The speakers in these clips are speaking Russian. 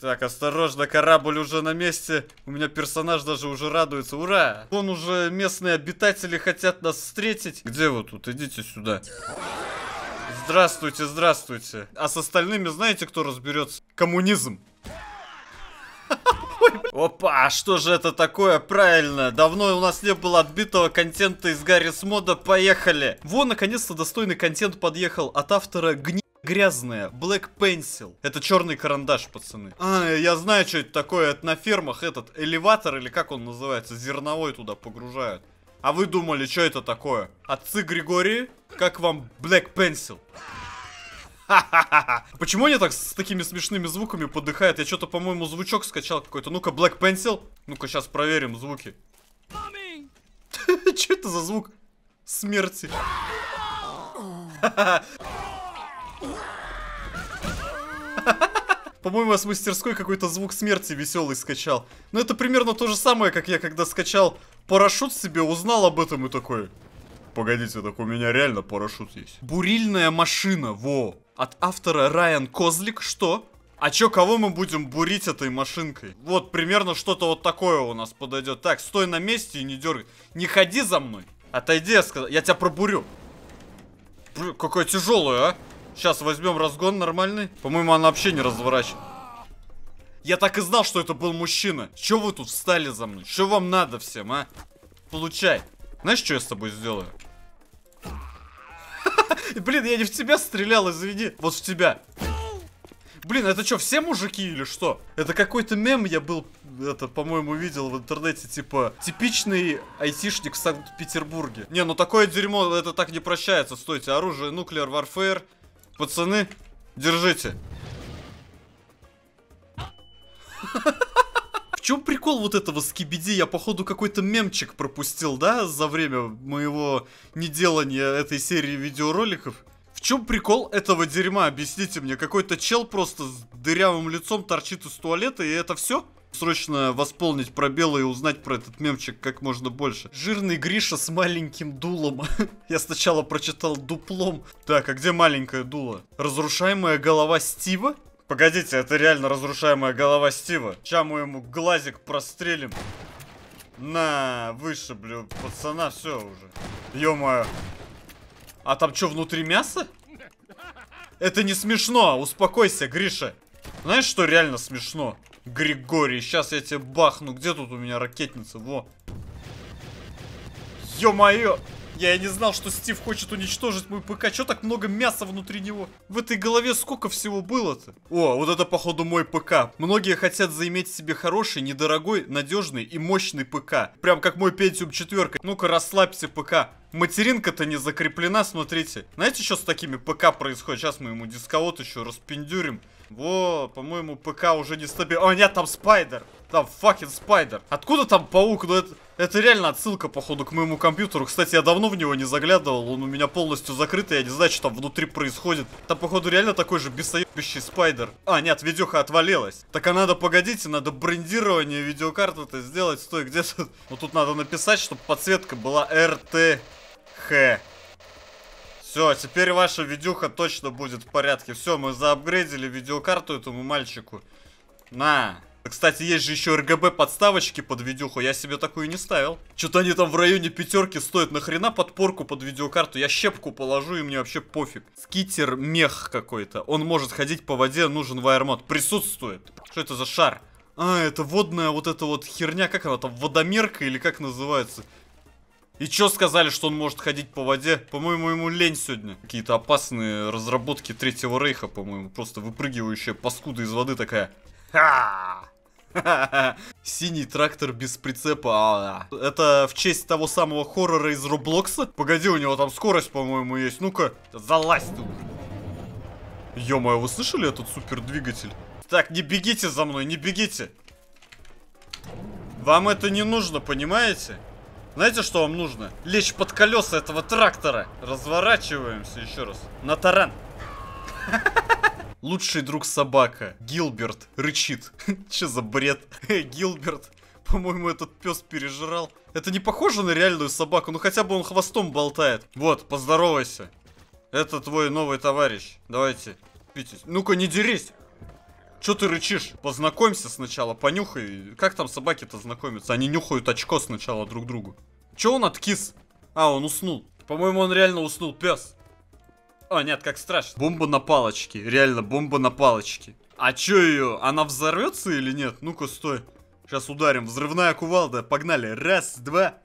Так, осторожно, корабль уже на месте. У меня персонаж даже уже радуется. Ура! Вон уже местные обитатели хотят нас встретить. Где вы тут? Идите сюда. Здравствуйте, здравствуйте. А с остальными знаете, кто разберется? Коммунизм. Опа, а что же это такое? Правильно, давно у нас не было отбитого контента из Гаррис Мода, поехали! Вон, наконец-то достойный контент подъехал от автора Гни... Грязная. Black Pencil. Это черный карандаш, пацаны. А, я знаю, что это такое. Это на фермах этот элеватор, или как он называется, зерновой туда погружают. А вы думали, что это такое? Отцы Григории? Как вам Black Pencil? Почему они так с такими смешными звуками подыхают? Я что-то, по-моему, звучок скачал какой-то. Ну-ка, Black Pencil. Ну-ка, сейчас проверим звуки. Что это за звук смерти? По-моему, с мастерской какой-то звук смерти веселый скачал. Но ну, это примерно то же самое, как я когда скачал парашют себе, узнал об этом и такой... Погодите, так у меня реально парашют есть. Бурильная машина, во. От автора Райан Козлик, что? А чё, кого мы будем бурить этой машинкой? Вот, примерно что-то вот такое у нас подойдет. Так, стой на месте и не дергай. Не ходи за мной. Отойди, я сказал. Я тебя пробурю. Блин, какая тяжелая, а. Сейчас возьмем разгон нормальный. По-моему, она вообще не разворачивает. Я так и знал, что это был мужчина. Че вы тут встали за мной? Что вам надо всем, а? Получай. Знаешь, что я с тобой сделаю? Блин, я не в тебя стрелял, извини. Вот в тебя. Блин, это что, все мужики или что? Это какой-то мем я был, это, по-моему, видел в интернете, типа, типичный айтишник в Санкт-Петербурге. Не, ну такое дерьмо, это так не прощается, стойте, оружие, нуклеар, варфейр, Пацаны, держите. В чем прикол вот этого скибиди? Я, походу, какой-то мемчик пропустил, да, за время моего неделания этой серии видеороликов. В чем прикол этого дерьма? Объясните мне. Какой-то чел просто с дырявым лицом торчит из туалета, и это все? срочно восполнить пробелы и узнать про этот мемчик как можно больше. Жирный Гриша с маленьким дулом. Я сначала прочитал дуплом. Так, а где маленькое дуло? Разрушаемая голова Стива? Погодите, это реально разрушаемая голова Стива. Сейчас мы ему глазик прострелим. На, вышиблю пацана, все уже. Ё-моё. А там что, внутри мясо? Это не смешно, успокойся, Гриша. Знаешь, что реально смешно? Григорий, сейчас я тебе бахну. Где тут у меня ракетница? Во. Ё-моё! Я и не знал, что Стив хочет уничтожить мой ПК. Чё так много мяса внутри него? В этой голове сколько всего было-то? О, вот это походу мой ПК. Многие хотят заиметь себе хороший, недорогой, надежный и мощный ПК. Прям как мой Pentium 4. Ну-ка расслабься, ПК. Материнка-то не закреплена, смотрите. Знаете, что с такими ПК происходит? Сейчас мы ему дисковод еще распендюрим. Во, по-моему, ПК уже не стабилен. О, а, нет, там спайдер. Там факин спайдер. Откуда там паук? Ну, это, это реально отсылка, походу, к моему компьютеру. Кстати, я давно в него не заглядывал. Он у меня полностью закрыт, и я не знаю, что там внутри происходит. Там, походу, реально такой же бесоебящий спайдер. А, нет, видюха отвалилась. Так, а надо, погодите, надо брендирование видеокарты-то сделать. Стой, где тут? Ну, тут надо написать, чтобы подсветка была РТХ. Все, теперь ваша видюха точно будет в порядке. Все, мы заапгрейдили видеокарту этому мальчику. На. Кстати, есть же еще РГБ подставочки под видюху. Я себе такую не ставил. Что-то они там в районе пятерки стоят. Нахрена подпорку под видеокарту? Я щепку положу и мне вообще пофиг. Скитер мех какой-то. Он может ходить по воде, нужен вайермод. Присутствует. Что это за шар? А, это водная вот эта вот херня. Как она там? Водомерка или как называется? И чё сказали, что он может ходить по воде? По-моему, ему лень сегодня. Какие-то опасные разработки Третьего Рейха, по-моему. Просто выпрыгивающая паскуда из воды такая. Ха! Синий трактор без прицепа. А. Это в честь того самого хоррора из Роблокса? Погоди, у него там скорость, по-моему, есть. Ну-ка, залазь тут. Ё-моё, вы слышали этот супердвигатель? Так, не бегите за мной, не бегите. Вам это не нужно, понимаете? Знаете, что вам нужно? Лечь под колеса этого трактора. Разворачиваемся еще раз. На таран. Лучший друг собака. Гилберт рычит. Че за бред? Гилберт. По-моему, этот пес пережрал. Это не похоже на реальную собаку. но хотя бы он хвостом болтает. Вот, поздоровайся. Это твой новый товарищ. Давайте. Ну-ка, не дерись. Че ты рычишь? Познакомься сначала, понюхай. Как там собаки-то знакомятся? Они нюхают очко сначала друг другу. Че он откис? А, он уснул. По-моему, он реально уснул, пес. О, нет, как страшно. Бомба на палочке. Реально, бомба на палочке. А чё её? Она взорвется или нет? Ну-ка, стой. Сейчас ударим. Взрывная кувалда. Погнали. Раз, два.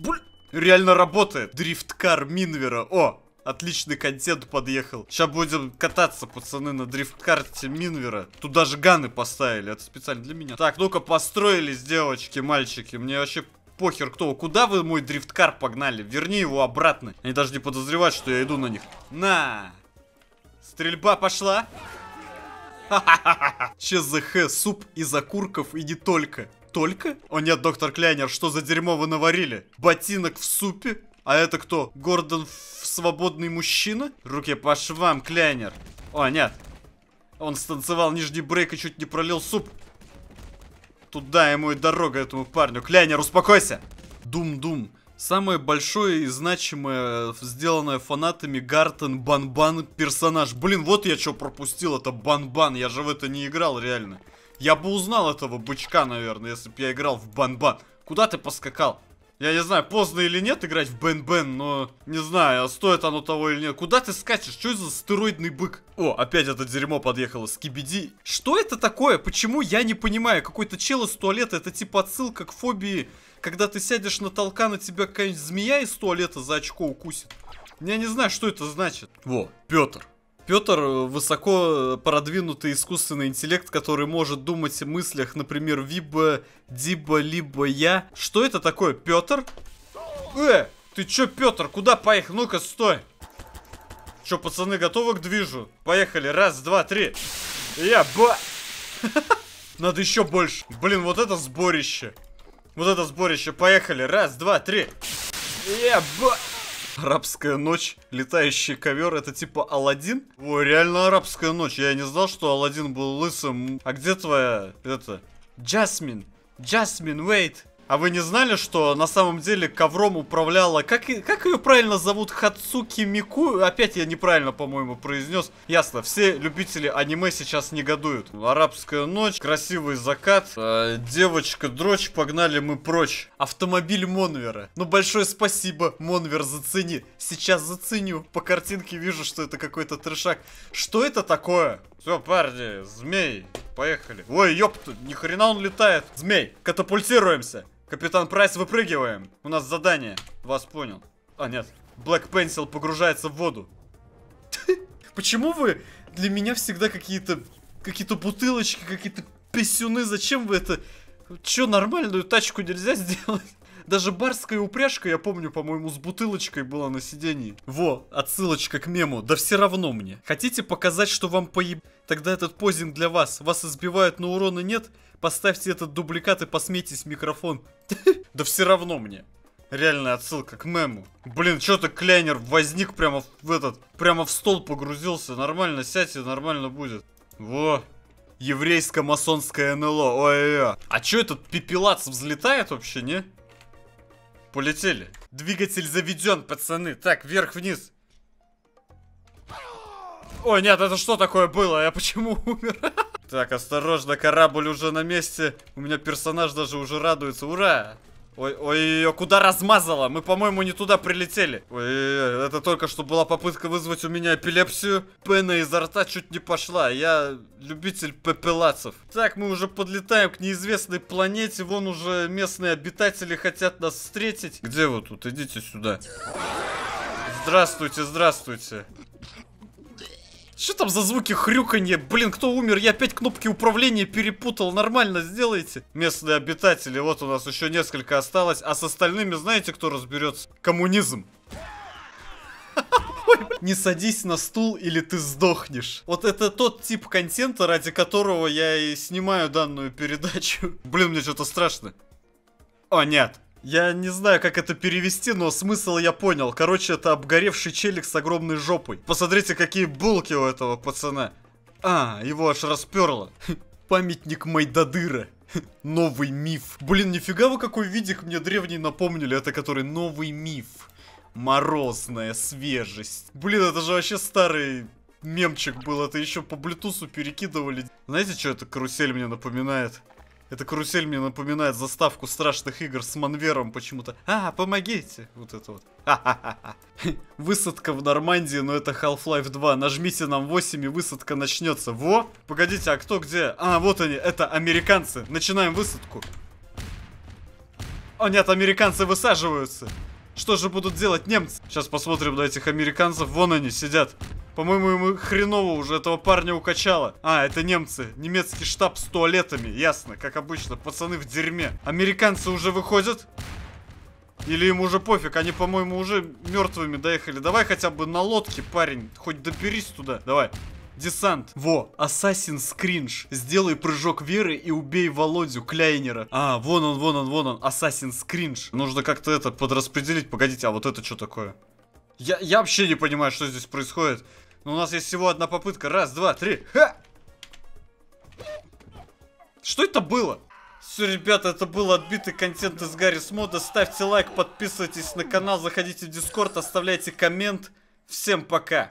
Бль. Реально работает. Дрифткар Минвера. О, Отличный контент подъехал. Сейчас будем кататься, пацаны, на дрифткарте Минвера. Тут даже ганы поставили. Это специально для меня. Так, ну-ка, построились, девочки, мальчики. Мне вообще похер кто. Куда вы мой дрифткар погнали? Верни его обратно. Они даже не подозревают, что я иду на них. На! Стрельба пошла. Че за х? Суп из окурков и не только. Только? О нет, доктор Кляйнер, что за дерьмо вы наварили? Ботинок в супе? А это кто? Гордон свободный мужчина? Руки по швам, Кляйнер. О, нет. Он станцевал нижний брейк и чуть не пролил суп. Туда ему и дорога этому парню. Кляйнер, успокойся! Дум-дум. Самое большое и значимое, э, сделанное фанатами Гартен Банбан персонаж. Блин, вот я что пропустил, это Банбан. Я же в это не играл, реально. Я бы узнал этого бычка, наверное, если бы я играл в Банбан. Куда ты поскакал? Я не знаю, поздно или нет играть в Бен Бен, но не знаю, а стоит оно того или нет. Куда ты скачешь? Что это за стероидный бык? О, опять это дерьмо подъехало. Скибиди. Что это такое? Почему я не понимаю? Какой-то чел из туалета. Это типа отсылка к фобии, когда ты сядешь на толка на тебя какая-нибудь змея из туалета за очко укусит. Я не знаю, что это значит. Во, Петр. Петр э, высоко э, продвинутый искусственный интеллект, который может думать о мыслях, например, Виба, Диба, либо я. Что это такое, Петр? Э, ты чё, Петр, куда поехал? Ну-ка, стой. Чё, пацаны, готовы к движу? Поехали, раз, два, три. Я, ба... Надо еще больше. Блин, вот это сборище. Вот это сборище, поехали. Раз, два, три. Я, ба... Арабская ночь, летающий ковер, это типа Алладин? О, реально арабская ночь, я не знал, что Алладин был лысым. А где твоя, это, Джасмин? Джасмин, wait! А вы не знали, что на самом деле ковром управляла... Как, как ее правильно зовут? Хацуки Мику? Опять я неправильно, по-моему, произнес. Ясно, все любители аниме сейчас негодуют. Арабская ночь, красивый закат, э, девочка-дрочь, погнали мы прочь. Автомобиль Монвера. Ну, большое спасибо, Монвер, зацени. Сейчас заценю. По картинке вижу, что это какой-то трешак. Что это такое? Все, парни, змей, поехали. Ой, ёпта, ни хрена он летает. Змей, катапультируемся. Капитан Прайс, выпрыгиваем. У нас задание. Вас понял. А, нет. Блэк Пенсил погружается в воду. Почему вы для меня всегда какие-то какие-то бутылочки, какие-то писюны? Зачем вы это? Че, нормальную тачку нельзя сделать? Даже барская упряжка, я помню, по-моему, с бутылочкой была на сидении. Во, отсылочка к мему. Да все равно мне. Хотите показать, что вам поеб... Тогда этот позинг для вас. Вас избивают, но урона нет? Поставьте этот дубликат и посмейтесь микрофон. Да все равно мне. Реальная отсылка к мему. Блин, что-то Клянер возник прямо в этот, прямо в стол погрузился. Нормально, сядьте, нормально будет. Во, еврейско-масонское НЛО, ой-ой-ой. А чё этот пепелац взлетает вообще, не? Полетели. Двигатель заведен, пацаны. Так, вверх-вниз. О, нет, это что такое было? Я почему умер? Так, осторожно, корабль уже на месте. У меня персонаж даже уже радуется. Ура! Ой, ой, куда размазала? Мы, по-моему, не туда прилетели. ой, это только что была попытка вызвать у меня эпилепсию. Пена изо рта чуть не пошла. Я любитель пепелацев. Так, мы уже подлетаем к неизвестной планете. Вон уже местные обитатели хотят нас встретить. Где вы тут? Идите сюда. Здравствуйте, здравствуйте. Что там за звуки хрюканье? Блин, кто умер? Я опять кнопки управления перепутал. Нормально сделайте. Местные обитатели. Вот у нас еще несколько осталось. А с остальными знаете, кто разберется? Коммунизм. Не садись на стул или ты сдохнешь. Вот это тот тип контента, ради которого я и снимаю данную передачу. Блин, мне что-то страшно. О, нет. Я не знаю, как это перевести, но смысл я понял. Короче, это обгоревший челик с огромной жопой. Посмотрите, какие булки у этого пацана. А, его аж расперло. Хм, памятник Майдадыра. Хм, новый миф. Блин, нифига вы какой видик мне древний напомнили. Это который новый миф. Морозная свежесть. Блин, это же вообще старый мемчик был. Это еще по блютусу перекидывали. Знаете, что это карусель мне напоминает? Эта карусель мне напоминает заставку страшных игр с Манвером почему-то. А, помогите! Вот это вот. Высадка в Нормандии, но это Half-Life 2. Нажмите нам 8 и высадка начнется. Во! Погодите, а кто где? А, вот они, это американцы. Начинаем высадку. О нет, американцы высаживаются. Что же будут делать немцы? Сейчас посмотрим на этих американцев. Вон они сидят. По-моему, ему хреново уже этого парня укачало. А, это немцы. Немецкий штаб с туалетами. Ясно, как обычно. Пацаны в дерьме. Американцы уже выходят? Или им уже пофиг, они, по-моему, уже мертвыми доехали. Давай хотя бы на лодке, парень, хоть доберись туда. Давай. Десант. Во, Ассасин Скринж. Сделай прыжок веры и убей Володю Кляйнера. А, вон он, вон он, вон он, Ассасин Скринж. Нужно как-то это подраспределить. Погодите, а вот это что такое? Я, я вообще не понимаю, что здесь происходит. Но у нас есть всего одна попытка. Раз, два, три. Ха! Что это было? Все, ребята, это был отбитый контент из Гарри с Ставьте лайк, подписывайтесь на канал, заходите в Дискорд, оставляйте коммент. Всем пока!